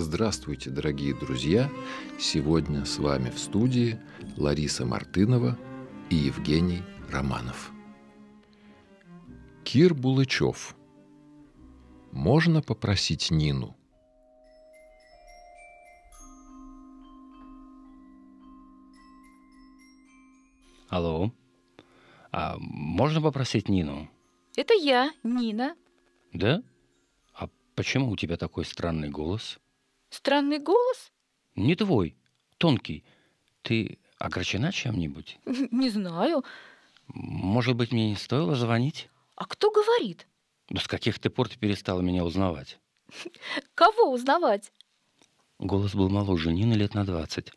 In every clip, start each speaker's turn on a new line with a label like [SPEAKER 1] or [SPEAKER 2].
[SPEAKER 1] Здравствуйте, дорогие друзья! Сегодня с вами в студии Лариса Мартынова и Евгений Романов. Кир Булычев. Можно попросить Нину? Алло. А можно попросить Нину?
[SPEAKER 2] Это я, Нина.
[SPEAKER 1] Да? А почему у тебя такой странный голос?
[SPEAKER 2] Странный голос?
[SPEAKER 1] Не твой, тонкий. Ты огорчена чем-нибудь?
[SPEAKER 2] Не знаю.
[SPEAKER 1] Может быть, мне не стоило звонить?
[SPEAKER 2] А кто говорит?
[SPEAKER 1] Да с каких ты пор ты перестала меня узнавать?
[SPEAKER 2] Кого узнавать?
[SPEAKER 1] Голос был моложе Нины лет на двадцать.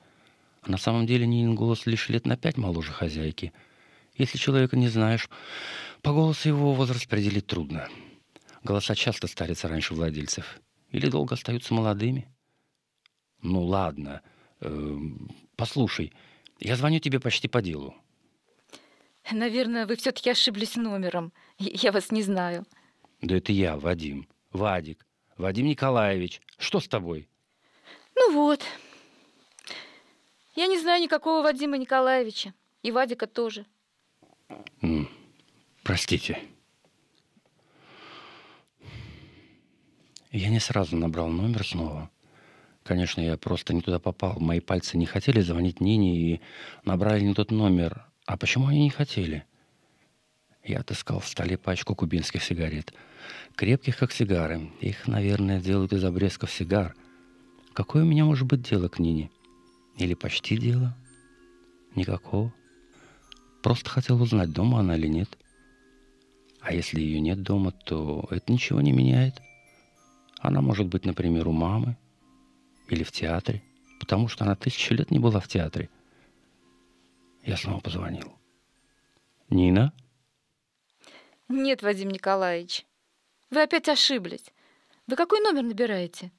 [SPEAKER 1] А на самом деле Нинин голос лишь лет на пять моложе хозяйки. Если человека не знаешь, по голосу его возраст определить трудно. Голоса часто старятся раньше владельцев или долго остаются молодыми – ну ладно, э, послушай, я звоню тебе почти по делу.
[SPEAKER 2] Наверное, вы все-таки ошиблись номером. Я вас не знаю.
[SPEAKER 1] Да это я, Вадим. Вадик. Вадим Николаевич, что с тобой?
[SPEAKER 2] Ну вот. Я не знаю никакого Вадима Николаевича. И Вадика тоже.
[SPEAKER 1] простите. Я не сразу набрал номер снова. Конечно, я просто не туда попал. Мои пальцы не хотели звонить Нине и набрали не тот номер. А почему они не хотели? Я отыскал в столе пачку кубинских сигарет. Крепких, как сигары. Их, наверное, делают из обрезков сигар. Какое у меня может быть дело к Нине? Или почти дело? Никакого. Просто хотел узнать, дома она или нет. А если ее нет дома, то это ничего не меняет. Она может быть, например, у мамы – или в театре, потому что она тысячу лет не была в театре. Я снова позвонил. Нина?
[SPEAKER 2] Нет, Вадим Николаевич, вы опять ошиблись. Вы какой номер набираете?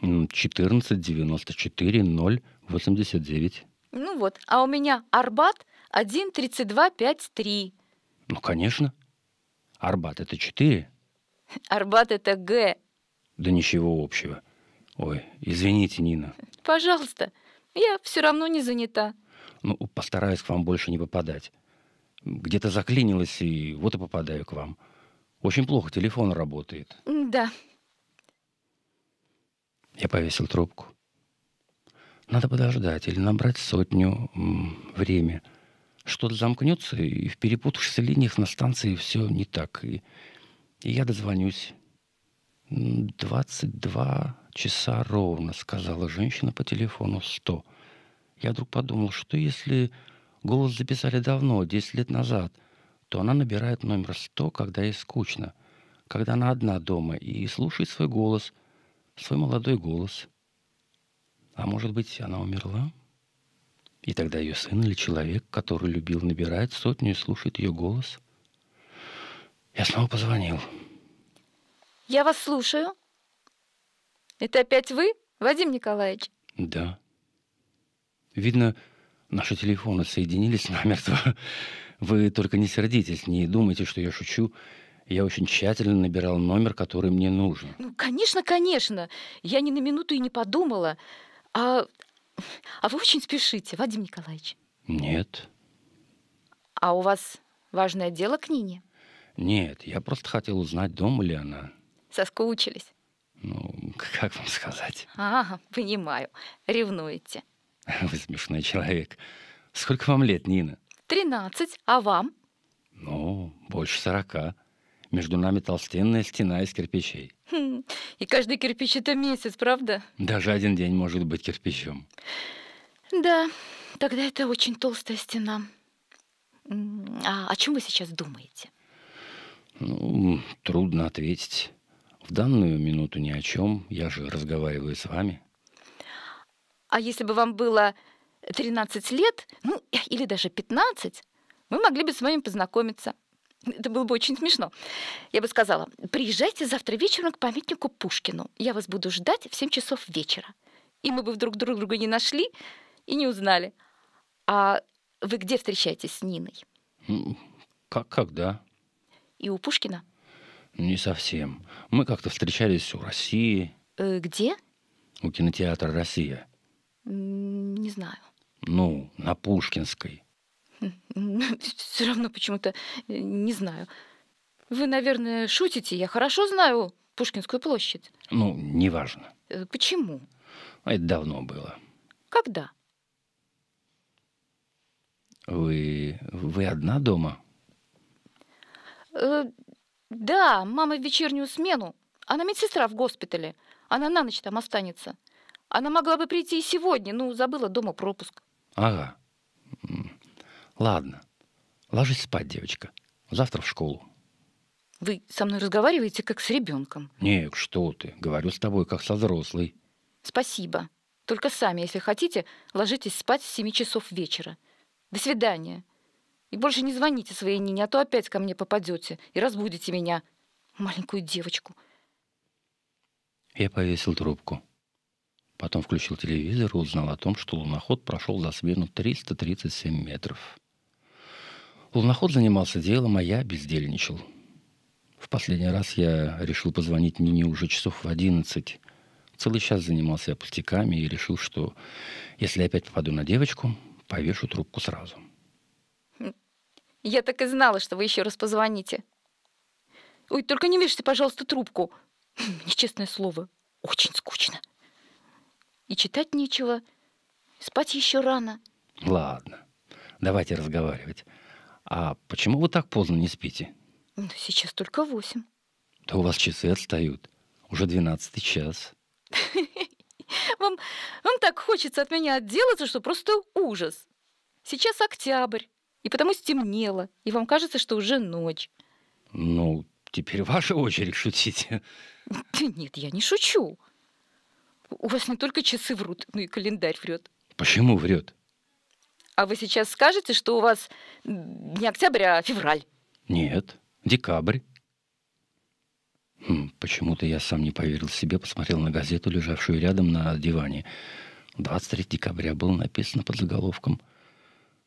[SPEAKER 1] 14 94 0 89.
[SPEAKER 2] Ну вот, а у меня Арбат 1 32 53.
[SPEAKER 1] Ну, конечно. Арбат — это 4.
[SPEAKER 2] Арбат — это Г.
[SPEAKER 1] Да ничего общего. Ой, извините, Нина.
[SPEAKER 2] Пожалуйста, я все равно не занята.
[SPEAKER 1] Ну, постараюсь к вам больше не попадать. Где-то заклинилась, и вот и попадаю к вам. Очень плохо телефон работает. Да. Я повесил трубку. Надо подождать или набрать сотню м, время. Что-то замкнется, и в перепутавшихся линиях на станции все не так. И, и я дозвонюсь. 22 часа ровно», — сказала женщина по телефону «Сто». Я вдруг подумал, что если голос записали давно, 10 лет назад, то она набирает номер 100, когда ей скучно, когда она одна дома и слушает свой голос, свой молодой голос. А может быть, она умерла? И тогда ее сын или человек, который любил, набирает сотню и слушает ее голос. Я снова позвонил.
[SPEAKER 2] Я вас слушаю. Это опять вы, Вадим Николаевич?
[SPEAKER 1] Да. Видно, наши телефоны соединились намертво. Вы только не сердитесь, не думайте, что я шучу. Я очень тщательно набирал номер, который мне нужен.
[SPEAKER 2] Ну, конечно, конечно. Я ни на минуту и не подумала. А, а вы очень спешите, Вадим Николаевич?
[SPEAKER 1] Нет.
[SPEAKER 2] А у вас важное дело к Нине?
[SPEAKER 1] Нет, я просто хотел узнать, дома ли она.
[SPEAKER 2] Соскучились.
[SPEAKER 1] Ну, как вам сказать?
[SPEAKER 2] А, понимаю. Ревнуете.
[SPEAKER 1] Вы смешной человек. Сколько вам лет, Нина?
[SPEAKER 2] Тринадцать. А вам?
[SPEAKER 1] Ну, больше сорока. Между нами толстенная стена из кирпичей.
[SPEAKER 2] Хм, и каждый кирпич — это месяц, правда?
[SPEAKER 1] Даже один день может быть кирпичом.
[SPEAKER 2] Да, тогда это очень толстая стена. А о чем вы сейчас думаете?
[SPEAKER 1] Ну, трудно ответить. В данную минуту ни о чем, я же разговариваю с вами.
[SPEAKER 2] А если бы вам было 13 лет, ну, или даже 15, мы могли бы с вами познакомиться. Это было бы очень смешно. Я бы сказала, приезжайте завтра вечером к памятнику Пушкину. Я вас буду ждать в 7 часов вечера. И мы бы вдруг друг друга не нашли и не узнали. А вы где встречаетесь с Ниной?
[SPEAKER 1] Как, когда?
[SPEAKER 2] И у Пушкина.
[SPEAKER 1] Не совсем. Мы как-то встречались у России.
[SPEAKER 2] Э, где?
[SPEAKER 1] У кинотеатра «Россия».
[SPEAKER 2] Не знаю.
[SPEAKER 1] Ну, на Пушкинской.
[SPEAKER 2] Все равно почему-то э, не знаю. Вы, наверное, шутите. Я хорошо знаю Пушкинскую площадь.
[SPEAKER 1] Ну, неважно.
[SPEAKER 2] Э, почему?
[SPEAKER 1] А это давно было. Когда? Вы... Вы одна дома?
[SPEAKER 2] Э, да, мама в вечернюю смену. Она медсестра в госпитале. Она на ночь там останется. Она могла бы прийти и сегодня, ну, забыла дома пропуск.
[SPEAKER 1] Ага. Ладно. Ложись спать, девочка. Завтра в школу.
[SPEAKER 2] Вы со мной разговариваете как с ребенком.
[SPEAKER 1] Не, что ты. Говорю с тобой как со взрослой.
[SPEAKER 2] Спасибо. Только сами, если хотите, ложитесь спать с 7 часов вечера. До свидания. И больше не звоните своей Нине, а то опять ко мне попадете и разбудите меня, маленькую девочку.
[SPEAKER 1] Я повесил трубку. Потом включил телевизор и узнал о том, что луноход прошел за смену 337 метров. Луноход занимался делом, а я бездельничал. В последний раз я решил позвонить Нине уже часов в одиннадцать. Целый час занимался я пустяками и решил, что если опять попаду на девочку, повешу трубку сразу.
[SPEAKER 2] Я так и знала, что вы еще раз позвоните. Ой, только не вешайте, пожалуйста, трубку. Нечестное слово, очень скучно. И читать нечего, спать еще рано.
[SPEAKER 1] Ладно, давайте разговаривать. А почему вы так поздно не спите?
[SPEAKER 2] Ну, сейчас только восемь.
[SPEAKER 1] Да у вас часы отстают. Уже двенадцатый час.
[SPEAKER 2] Вам, вам так хочется от меня отделаться, что просто ужас. Сейчас октябрь. И потому стемнело, и вам кажется, что уже ночь.
[SPEAKER 1] Ну, теперь ваша очередь шутить.
[SPEAKER 2] нет, я не шучу. У вас не только часы врут, но и календарь врет.
[SPEAKER 1] Почему врет?
[SPEAKER 2] А вы сейчас скажете, что у вас не октябрь, а февраль?
[SPEAKER 1] Нет, декабрь. Хм, почему-то я сам не поверил себе, посмотрел на газету, лежавшую рядом на диване. 23 декабря было написано под заголовком –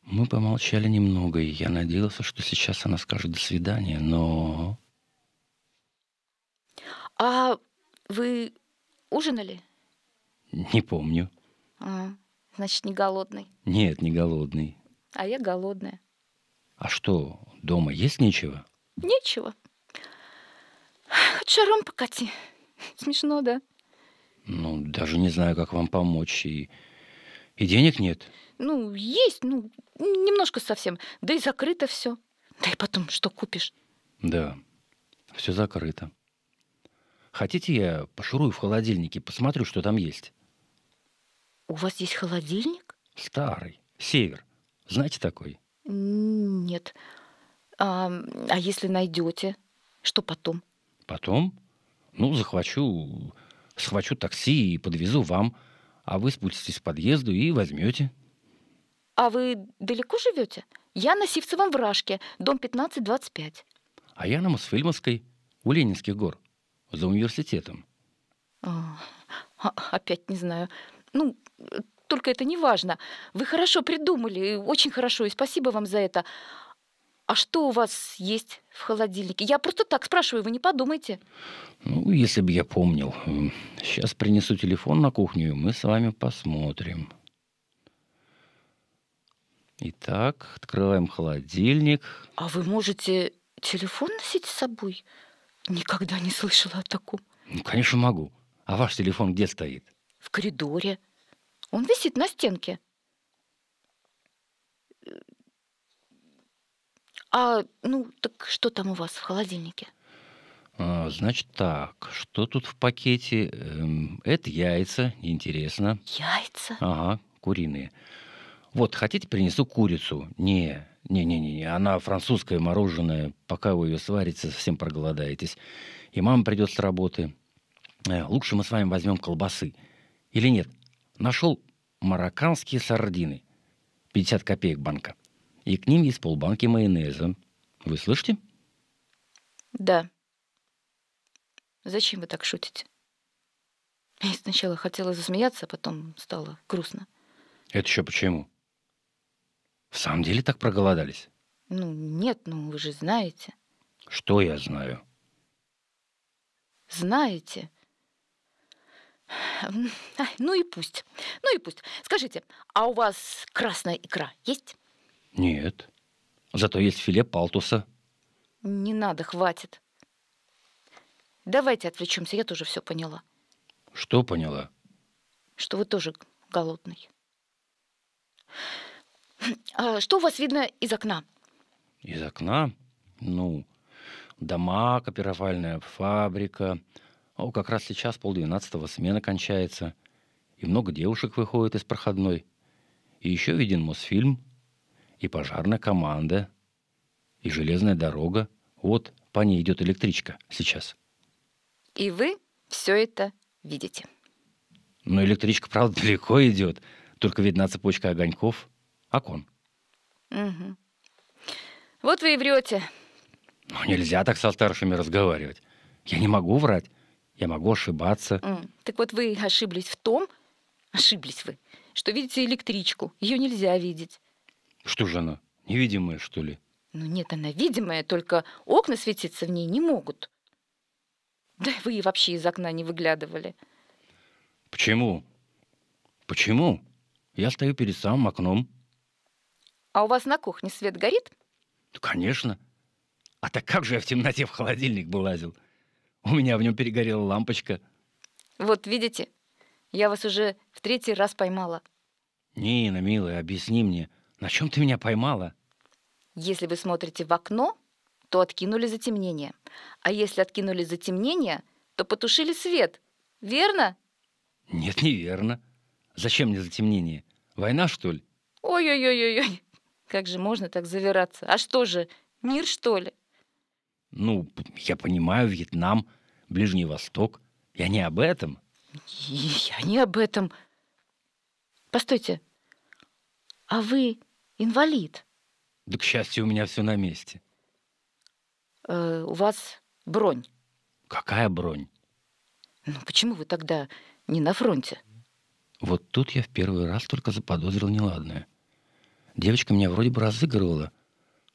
[SPEAKER 1] мы помолчали немного, и я надеялся, что сейчас она скажет «до свидания», но...
[SPEAKER 2] А вы ужинали?
[SPEAKER 1] Не помню.
[SPEAKER 2] А, значит, не голодный?
[SPEAKER 1] Нет, не голодный.
[SPEAKER 2] А я голодная.
[SPEAKER 1] А что, дома есть нечего?
[SPEAKER 2] Нечего. Хоть шаром покати. Смешно, да?
[SPEAKER 1] Ну, даже не знаю, как вам помочь. И, и денег нет.
[SPEAKER 2] Ну, есть, ну, немножко совсем. Да и закрыто все. Да и потом, что купишь?
[SPEAKER 1] Да, все закрыто. Хотите, я пошурую в холодильнике, посмотрю, что там есть?
[SPEAKER 2] У вас есть холодильник?
[SPEAKER 1] Старый. Север. Знаете такой?
[SPEAKER 2] Нет. А, а если найдете, что потом?
[SPEAKER 1] Потом? Ну, захвачу, схвачу такси и подвезу вам, а вы спуститесь к подъезду и возьмете.
[SPEAKER 2] А вы далеко живете? Я на Сивцевом вражке, дом 1525.
[SPEAKER 1] А я на Мосфильмовской, у Ленинских гор, за университетом.
[SPEAKER 2] О, а, а, опять не знаю. Ну, только это не важно. Вы хорошо придумали, очень хорошо, и спасибо вам за это. А что у вас есть в холодильнике? Я просто так спрашиваю, вы не подумайте.
[SPEAKER 1] Ну, если бы я помнил. Сейчас принесу телефон на кухню, и мы с вами посмотрим. Итак, открываем холодильник.
[SPEAKER 2] А вы можете телефон носить с собой? Никогда не слышала о таком.
[SPEAKER 1] Ну, конечно, могу. А ваш телефон где стоит?
[SPEAKER 2] В коридоре. Он висит на стенке. А, ну, так что там у вас в холодильнике?
[SPEAKER 1] А, значит так, что тут в пакете? Эм, это яйца, интересно.
[SPEAKER 2] Яйца?
[SPEAKER 1] Ага, куриные. Вот, хотите, принесу курицу? Не, не-не-не, она французское мороженое, пока вы ее сварите, совсем проголодаетесь. И мама придет с работы. «Э, лучше мы с вами возьмем колбасы. Или нет? Нашел марокканские сардины. 50 копеек банка. И к ним есть полбанки майонеза. Вы слышите?
[SPEAKER 2] Да. Зачем вы так шутите? Я сначала хотела засмеяться, а потом стало грустно.
[SPEAKER 1] Это еще почему? В самом деле так проголодались?
[SPEAKER 2] Ну, нет, ну вы же знаете.
[SPEAKER 1] Что я знаю?
[SPEAKER 2] Знаете. Ну и пусть. Ну и пусть. Скажите, а у вас красная икра есть?
[SPEAKER 1] Нет. Зато есть филе палтуса.
[SPEAKER 2] Не надо, хватит. Давайте отвлечемся, я тоже все поняла.
[SPEAKER 1] Что поняла?
[SPEAKER 2] Что вы тоже голодный. А, что у вас видно из окна?
[SPEAKER 1] Из окна? Ну, дома, копировальная фабрика. О, как раз сейчас полдвенадцатого смена кончается. И много девушек выходит из проходной. И еще виден Мосфильм, и пожарная команда, и железная дорога. Вот по ней идет электричка сейчас.
[SPEAKER 2] И вы все это видите.
[SPEAKER 1] Но электричка, правда, далеко идет. Только видна цепочка огоньков – окон.
[SPEAKER 2] Угу. Вот вы и врете.
[SPEAKER 1] Ну, нельзя так со старшими разговаривать. Я не могу врать. Я могу ошибаться.
[SPEAKER 2] Mm. Так вот вы ошиблись в том, ошиблись вы, что видите электричку. Ее нельзя видеть.
[SPEAKER 1] Что же она? Невидимая, что ли?
[SPEAKER 2] Ну нет, она видимая, только окна светиться в ней не могут. Да вы и вообще из окна не выглядывали.
[SPEAKER 1] Почему? Почему? Я стою перед самым окном.
[SPEAKER 2] А у вас на кухне свет горит?
[SPEAKER 1] Ну, конечно. А так как же я в темноте в холодильник бы лазил? У меня в нем перегорела лампочка.
[SPEAKER 2] Вот видите, я вас уже в третий раз поймала.
[SPEAKER 1] Нина, милая, объясни мне, на чем ты меня поймала?
[SPEAKER 2] Если вы смотрите в окно, то откинули затемнение. А если откинули затемнение, то потушили свет. Верно?
[SPEAKER 1] Нет, неверно. Зачем мне затемнение? Война, что ли?
[SPEAKER 2] Ой-ой-ой-ой-ой. Как же можно так завираться? А что же, мир, что ли?
[SPEAKER 1] Ну, я понимаю, Вьетнам, Ближний Восток. Я не об этом.
[SPEAKER 2] Я не об этом. Постойте, а вы инвалид?
[SPEAKER 1] Да, к счастью, у меня все на месте.
[SPEAKER 2] Э, у вас бронь.
[SPEAKER 1] Какая бронь?
[SPEAKER 2] Ну, почему вы тогда не на фронте?
[SPEAKER 1] Вот тут я в первый раз только заподозрил неладное. Девочка меня вроде бы разыгрывала,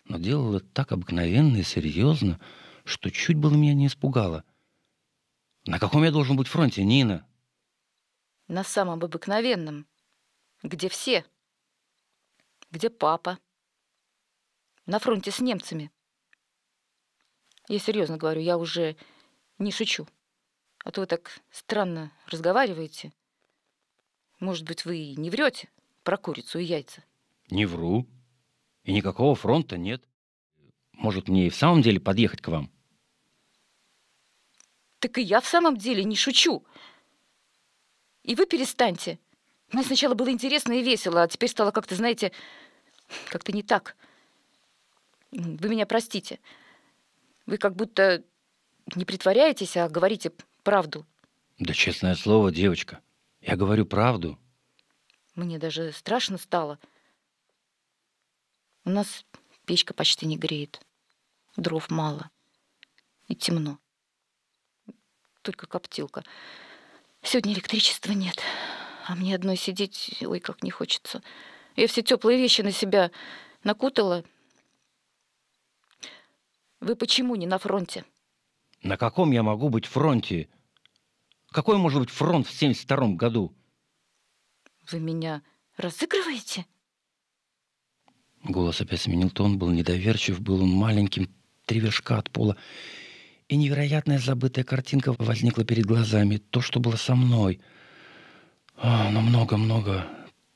[SPEAKER 1] но делала так обыкновенно и серьезно, что чуть было меня не испугало. «На каком я должен быть фронте, Нина?»
[SPEAKER 2] «На самом обыкновенном. Где все? Где папа? На фронте с немцами. Я серьезно говорю, я уже не шучу. А то вы так странно разговариваете. Может быть, вы и не врете про курицу и яйца?»
[SPEAKER 1] Не вру. И никакого фронта нет. Может, мне и в самом деле подъехать к вам?
[SPEAKER 2] Так и я в самом деле не шучу. И вы перестаньте. Мне сначала было интересно и весело, а теперь стало как-то, знаете, как-то не так. Вы меня простите. Вы как будто не притворяетесь, а говорите правду.
[SPEAKER 1] Да честное слово, девочка, я говорю правду.
[SPEAKER 2] Мне даже страшно стало. — у нас печка почти не греет, дров мало и темно. Только коптилка. Сегодня электричества нет, а мне одной сидеть, ой, как не хочется. Я все теплые вещи на себя накутала. Вы почему не на фронте?
[SPEAKER 1] На каком я могу быть фронте? Какой может быть фронт в 72 году?
[SPEAKER 2] Вы меня разыгрываете?
[SPEAKER 1] Голос опять сменил тон, был недоверчив, был он маленьким, три вершка от пола. И невероятная забытая картинка возникла перед глазами. То, что было со мной. А, но много-много,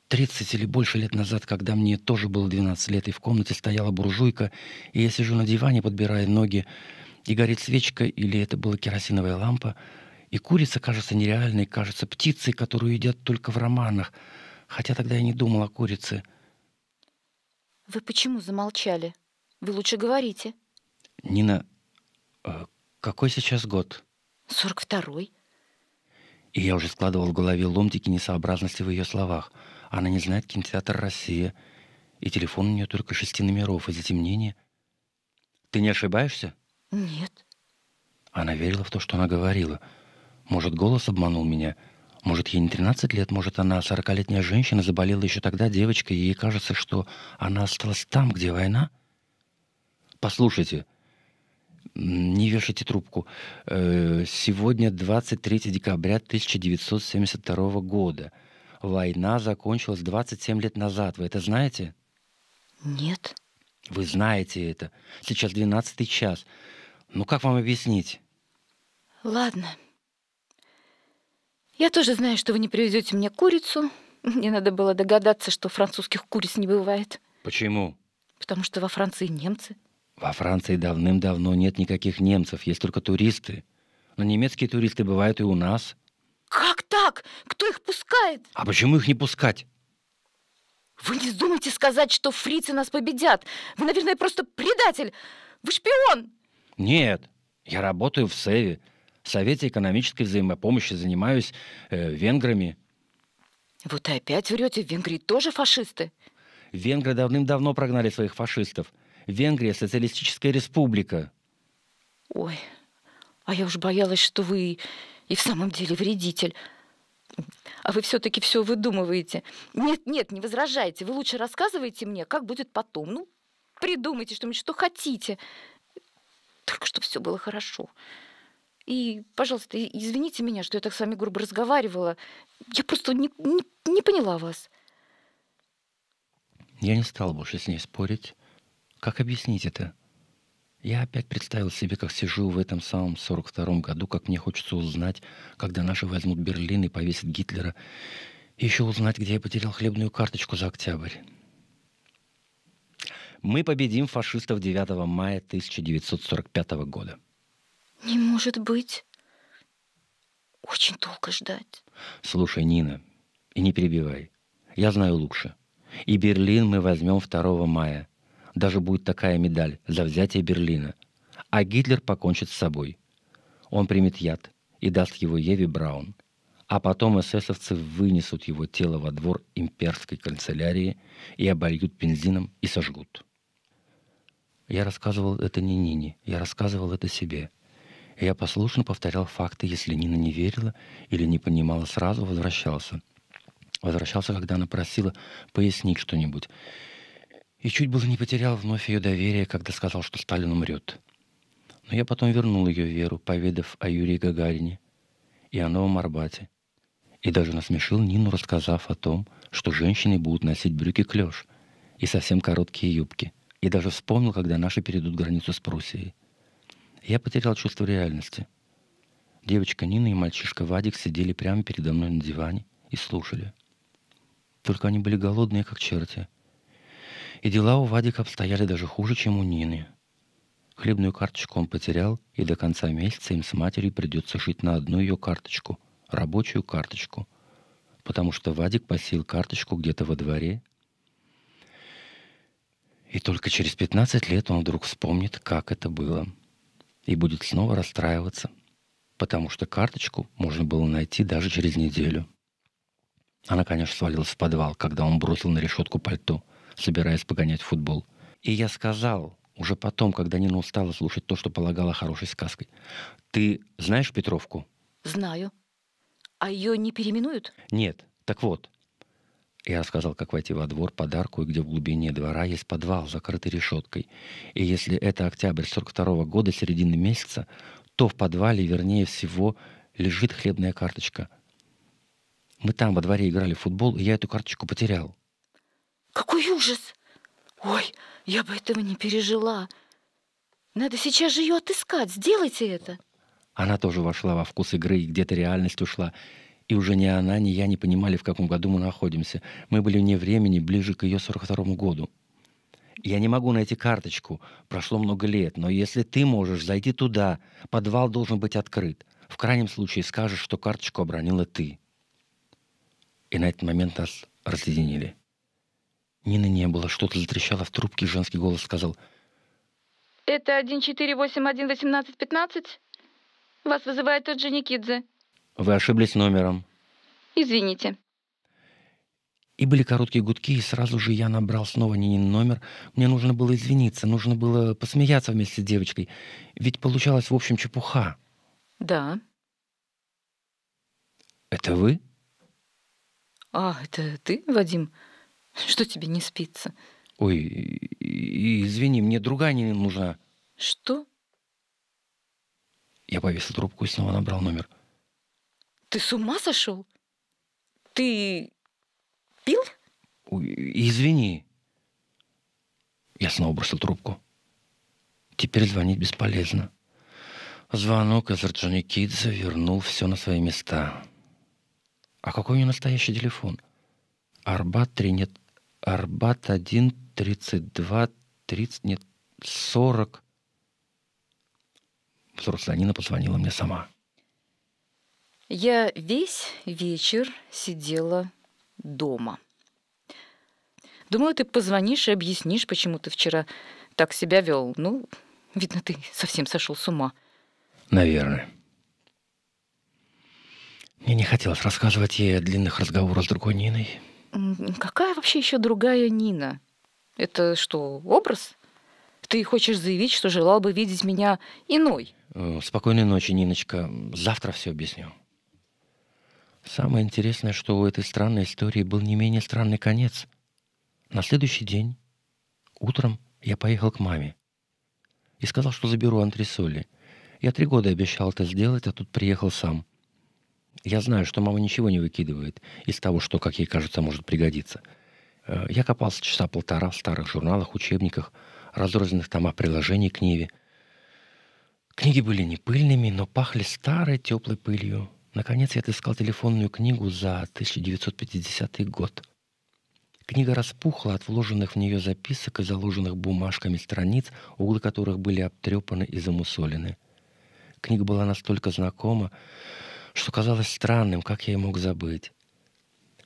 [SPEAKER 1] 30 или больше лет назад, когда мне тоже было 12 лет, и в комнате стояла буржуйка, и я сижу на диване, подбирая ноги, и горит свечка, или это была керосиновая лампа, и курица кажется нереальной, кажется птицей, которую едят только в романах. Хотя тогда я не думал о курице.
[SPEAKER 2] Вы почему замолчали? Вы лучше говорите.
[SPEAKER 1] Нина, э, какой сейчас год?
[SPEAKER 2] 42-й.
[SPEAKER 1] И я уже складывал в голове ломтики несообразности в ее словах. Она не знает кинотеатр «Россия», и телефон у нее только шести номеров, и затемнение. Ты не ошибаешься? Нет. Она верила в то, что она говорила. Может, голос обманул меня — может, ей не 13 лет, может, она 40-летняя женщина, заболела еще тогда девочкой, и ей кажется, что она осталась там, где война? Послушайте, не вешайте трубку. Э, сегодня 23 декабря 1972 года. Война закончилась 27 лет назад. Вы это знаете? Нет. Вы знаете это. Сейчас 12 час. Ну как вам объяснить?
[SPEAKER 2] Ладно. Я тоже знаю, что вы не привезете мне курицу. Мне надо было догадаться, что французских куриц не бывает. Почему? Потому что во Франции немцы.
[SPEAKER 1] Во Франции давным-давно нет никаких немцев, есть только туристы. Но немецкие туристы бывают и у нас.
[SPEAKER 2] Как так? Кто их пускает?
[SPEAKER 1] А почему их не пускать?
[SPEAKER 2] Вы не думайте сказать, что фрицы нас победят. Вы, наверное, просто предатель. Вы шпион.
[SPEAKER 1] Нет, я работаю в Севе в Совете экономической взаимопомощи занимаюсь э, венграми.
[SPEAKER 2] Вот и опять
[SPEAKER 1] врете, в Венгрии
[SPEAKER 2] тоже фашисты?
[SPEAKER 1] Венгры давным-давно прогнали своих фашистов. Венгрия — социалистическая республика.
[SPEAKER 2] Ой, а я уж боялась, что вы и в самом деле вредитель. А вы все-таки все выдумываете. Нет, нет, не возражайте. Вы лучше рассказывайте мне, как будет потом. Ну, придумайте что-нибудь, что хотите. Только чтобы все было хорошо. И, пожалуйста, извините меня, что я так с вами грубо разговаривала. Я просто не, не, не поняла вас.
[SPEAKER 1] Я не стал больше с ней спорить. Как объяснить это? Я опять представил себе, как сижу в этом самом 42-м году, как мне хочется узнать, когда наши возьмут Берлин и повесят Гитлера. И еще узнать, где я потерял хлебную карточку за октябрь. Мы победим фашистов 9 мая 1945 года.
[SPEAKER 2] Не может быть. Очень долго ждать.
[SPEAKER 1] Слушай, Нина, и не перебивай. Я знаю лучше. И Берлин мы возьмем 2 мая. Даже будет такая медаль за взятие Берлина. А Гитлер покончит с собой. Он примет яд и даст его Еве Браун. А потом эсэсовцы вынесут его тело во двор имперской канцелярии и обольют бензином и сожгут. Я рассказывал это не Нине, я рассказывал это себе – я послушно повторял факты, если Нина не верила или не понимала сразу, возвращался. Возвращался, когда она просила пояснить что-нибудь. И чуть было не потерял вновь ее доверие, когда сказал, что Сталин умрет. Но я потом вернул ее веру, поведав о Юрии Гагарине и о Новом Арбате. И даже насмешил Нину, рассказав о том, что женщины будут носить брюки клеш и совсем короткие юбки. И даже вспомнил, когда наши перейдут границу с Пруссией. Я потерял чувство реальности. Девочка Нина и мальчишка Вадик сидели прямо передо мной на диване и слушали. Только они были голодные, как черти. И дела у Вадика обстояли даже хуже, чем у Нины. Хлебную карточку он потерял, и до конца месяца им с матерью придется жить на одну ее карточку, рабочую карточку, потому что Вадик посеял карточку где-то во дворе. И только через 15 лет он вдруг вспомнит, как это было – и будет снова расстраиваться, потому что карточку можно было найти даже через неделю. Она, конечно, свалилась в подвал, когда он бросил на решетку пальто, собираясь погонять в футбол. И я сказал, уже потом, когда Нина устала слушать то, что полагала хорошей сказкой, «Ты знаешь Петровку?»
[SPEAKER 2] «Знаю. А ее не переименуют?»
[SPEAKER 1] «Нет. Так вот, я рассказал, как войти во двор под арку и где в глубине двора есть подвал, закрытый решеткой. И если это октябрь 42 -го года, середины месяца, то в подвале, вернее всего, лежит хлебная карточка. Мы там во дворе играли в футбол, и я эту карточку потерял.
[SPEAKER 2] Какой ужас! Ой, я бы этого не пережила. Надо сейчас же ее отыскать. Сделайте это.
[SPEAKER 1] Она тоже вошла во вкус игры и где-то реальность ушла. И уже ни она, ни я не понимали, в каком году мы находимся. Мы были вне времени, ближе к ее 42 году. Я не могу найти карточку, прошло много лет, но если ты можешь, зайти туда, подвал должен быть открыт. В крайнем случае скажешь, что карточку обронила ты. И на этот момент нас разъединили. Нины не было, что-то затрещало в трубке, женский голос сказал.
[SPEAKER 2] «Это 1481-1815? Вас вызывает тот же Никидзе.
[SPEAKER 1] Вы ошиблись номером.
[SPEAKER 2] Извините.
[SPEAKER 1] И были короткие гудки, и сразу же я набрал снова Нинин номер. Мне нужно было извиниться, нужно было посмеяться вместе с девочкой. Ведь получалось, в общем, чепуха. Да. Это вы?
[SPEAKER 2] А, это ты, Вадим? Что тебе не спится?
[SPEAKER 1] Ой, извини, мне другая Нинин нужна. Что? Я повесил трубку и снова набрал номер. —
[SPEAKER 2] ты с ума сошел? Ты пил?
[SPEAKER 1] Извини. Я снова бросил трубку. Теперь звонить бесполезно. Звонок из Орджоникидзе вернул все на свои места. А какой у него настоящий телефон? Арбат 3, нет, Арбат 1, 32, 30, нет, 40. Взрослая Нина позвонила мне сама.
[SPEAKER 2] Я весь вечер сидела дома. Думаю, ты позвонишь и объяснишь, почему ты вчера так себя вел. Ну, видно, ты совсем сошел с ума.
[SPEAKER 1] Наверное. Мне не хотелось рассказывать ей о длинных разговорах с другой Ниной.
[SPEAKER 2] Какая вообще еще другая Нина? Это что, образ? Ты хочешь заявить, что желал бы видеть меня иной?
[SPEAKER 1] Э, спокойной ночи, Ниночка. Завтра все объясню. Самое интересное, что у этой странной истории был не менее странный конец. На следующий день, утром, я поехал к маме и сказал, что заберу антресоли. Я три года обещал это сделать, а тут приехал сам. Я знаю, что мама ничего не выкидывает из того, что, как ей кажется, может пригодиться. Э, я копался часа полтора в старых журналах, учебниках, разрозненных томах приложений к Ниве. Книги были не пыльными, но пахли старой теплой пылью, Наконец я отыскал телефонную книгу за 1950 год. Книга распухла от вложенных в нее записок и заложенных бумажками страниц, углы которых были обтрепаны и замусолены. Книга была настолько знакома, что казалось странным, как я и мог забыть.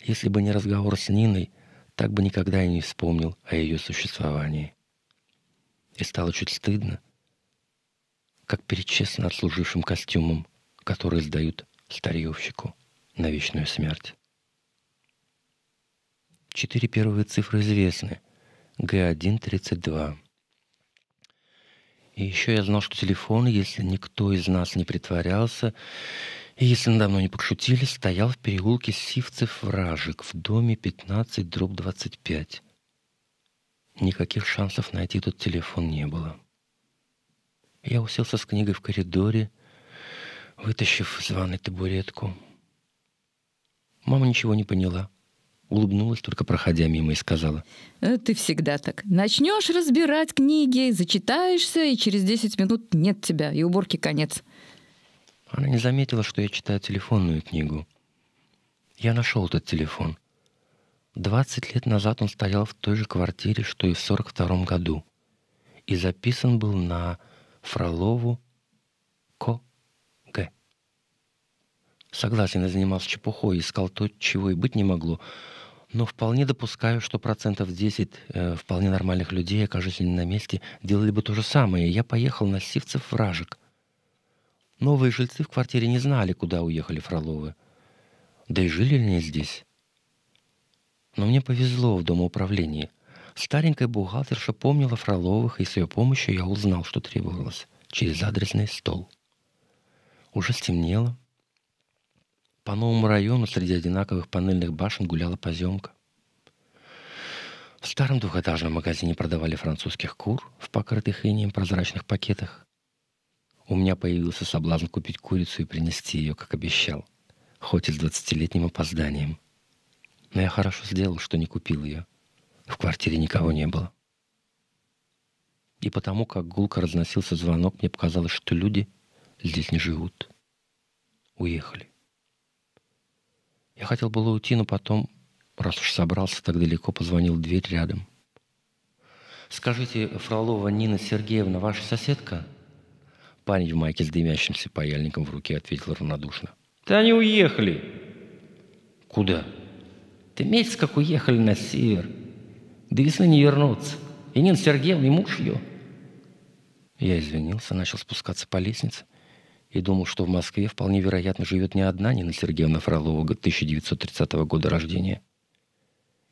[SPEAKER 1] Если бы не разговор с Ниной, так бы никогда и не вспомнил о ее существовании. И стало чуть стыдно, как перед честно отслужившим костюмом, который сдают старьевщику на вечную смерть. Четыре первые цифры известны. Г132. И еще я знал, что телефон, если никто из нас не притворялся, и если надо не пошутили, стоял в переулке Сивцев-Вражек в доме 15 дробь 25. Никаких шансов найти тот телефон не было. Я уселся с книгой в коридоре — вытащив из ванны табуретку. Мама ничего не поняла. Улыбнулась, только проходя мимо, и сказала.
[SPEAKER 2] «Э, «Ты всегда так. Начнешь разбирать книги, зачитаешься, и через 10 минут нет тебя, и уборки конец».
[SPEAKER 1] Она не заметила, что я читаю телефонную книгу. Я нашел этот телефон. 20 лет назад он стоял в той же квартире, что и в 42 году. И записан был на Фролову Согласен, я занимался чепухой, искал то, чего и быть не могло. Но вполне допускаю, что процентов 10 э, вполне нормальных людей, окажись они на месте, делали бы то же самое. Я поехал на Сивцев в Новые жильцы в квартире не знали, куда уехали Фроловы. Да и жили ли они здесь? Но мне повезло в домоуправлении. Старенькая бухгалтерша помнила Фроловых, и с ее помощью я узнал, что требовалось, через адресный стол. Уже стемнело, по новому району среди одинаковых панельных башен гуляла поземка. В старом двухэтажном магазине продавали французских кур в покрытых инием прозрачных пакетах. У меня появился соблазн купить курицу и принести ее, как обещал, хоть и с двадцатилетним опозданием. Но я хорошо сделал, что не купил ее. В квартире никого не было. И потому, как гулко разносился звонок, мне показалось, что люди здесь не живут. Уехали. Я хотел было уйти, но потом, раз уж собрался так далеко, позвонил в дверь рядом. «Скажите, Фролова Нина Сергеевна, ваша соседка?» Парень в майке с дымящимся паяльником в руке ответил равнодушно. «Да они уехали!» «Куда?» «Ты месяц как уехали на север. До весны не вернуться. И Нина Сергеевна, и муж ее». Я извинился, начал спускаться по лестнице и думал, что в Москве вполне вероятно живет не одна Нина Сергеевна Фролова 1930 года рождения.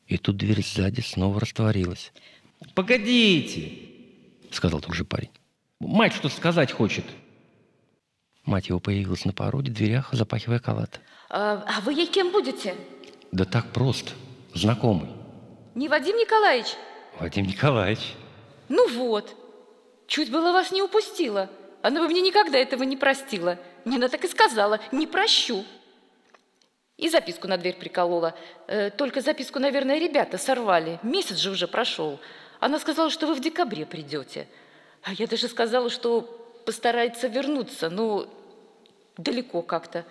[SPEAKER 1] И тут дверь сзади снова растворилась. «Погодите!» — сказал тот же парень. «Мать что сказать хочет!» Мать его появилась на породе, дверях, запахивая халат.
[SPEAKER 2] «А, «А вы ей кем будете?»
[SPEAKER 1] «Да так просто. Знакомый».
[SPEAKER 2] «Не Вадим Николаевич?»
[SPEAKER 1] «Вадим Николаевич».
[SPEAKER 2] «Ну вот. Чуть было вас не упустила». Она бы мне никогда этого не простила. Нина так и сказала, не прощу. И записку на дверь приколола. Э, только записку, наверное, ребята сорвали. Месяц же уже прошел. Она сказала, что вы в декабре придете. А я даже сказала, что постарается вернуться, но далеко как-то.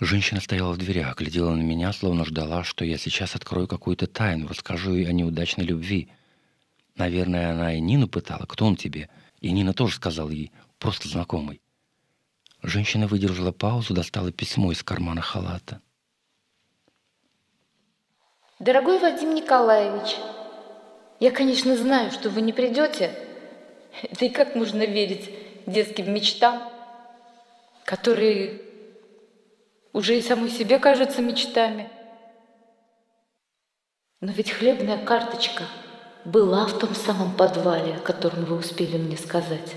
[SPEAKER 1] Женщина стояла в дверях, глядела на меня, словно ждала, что я сейчас открою какую-то тайну, расскажу ей о неудачной любви. Наверное, она и Нину пытала. Кто он тебе? — и Нина тоже сказала ей, просто знакомый. Женщина выдержала паузу, достала письмо из кармана халата.
[SPEAKER 2] Дорогой Вадим Николаевич, я, конечно, знаю, что вы не придете. Да и как можно верить детским мечтам, которые уже и самой себе кажутся мечтами? Но ведь хлебная карточка – была в том самом подвале, о котором вы успели мне сказать.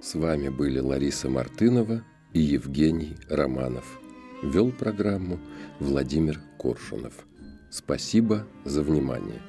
[SPEAKER 1] С вами были Лариса Мартынова и Евгений Романов. Вел программу Владимир Коршунов. Спасибо за внимание.